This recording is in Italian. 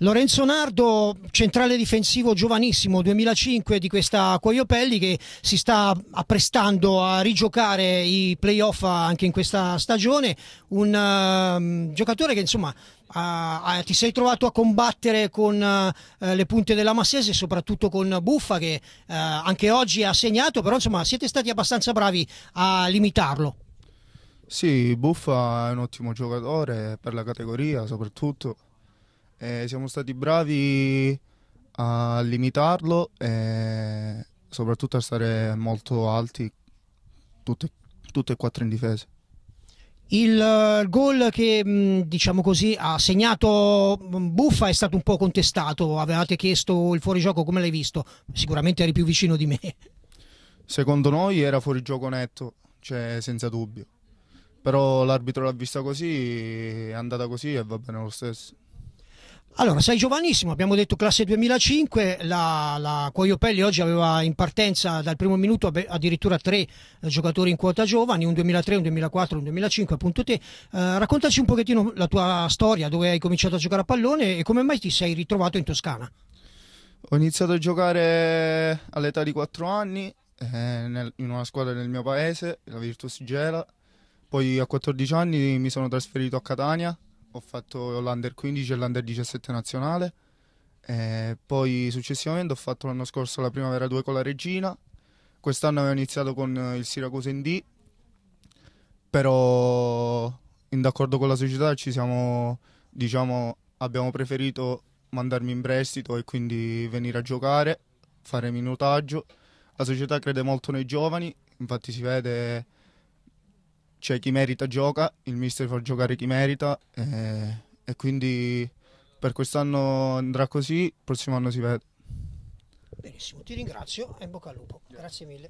Lorenzo Nardo, centrale difensivo giovanissimo 2005 di questa Cuoiopelli che si sta apprestando a rigiocare i playoff anche in questa stagione, un um, giocatore che insomma uh, ti sei trovato a combattere con uh, le punte della Massese, soprattutto con Buffa che eh, anche oggi ha segnato, però insomma siete stati abbastanza bravi a limitarlo. Sì, Buffa è un ottimo giocatore per la categoria soprattutto eh, siamo stati bravi a limitarlo e soprattutto a stare molto alti, tutti, e quattro in difesa. Il eh, gol che mm, diciamo così, ha segnato mm, Buffa è stato un po' contestato, avevate chiesto il fuorigioco come l'hai visto, sicuramente eri più vicino di me. Secondo noi era fuorigioco netto, cioè senza dubbio, però l'arbitro l'ha vista così, è andata così e va bene lo stesso. Allora, sei giovanissimo, abbiamo detto classe 2005, la, la Cuoiopelli oggi aveva in partenza dal primo minuto addirittura tre eh, giocatori in quota giovani, un 2003, un 2004, un 2005, appunto te. Eh, raccontaci un pochettino la tua storia, dove hai cominciato a giocare a pallone e come mai ti sei ritrovato in Toscana. Ho iniziato a giocare all'età di 4 anni eh, nel, in una squadra del mio paese, la Virtus Gela, poi a 14 anni mi sono trasferito a Catania ho fatto l'Under 15 e l'Under 17 nazionale, e poi successivamente ho fatto l'anno scorso la Primavera 2 con la Regina, quest'anno avevo iniziato con eh, il Siracusa in D, però in d'accordo con la società siamo, diciamo, abbiamo preferito mandarmi in prestito e quindi venire a giocare, fare minutaggio. La società crede molto nei giovani, infatti si vede cioè chi merita gioca, il mister fa giocare chi merita eh, e quindi per quest'anno andrà così, il prossimo anno si vede. Benissimo, ti ringrazio e in bocca al lupo. Grazie mille.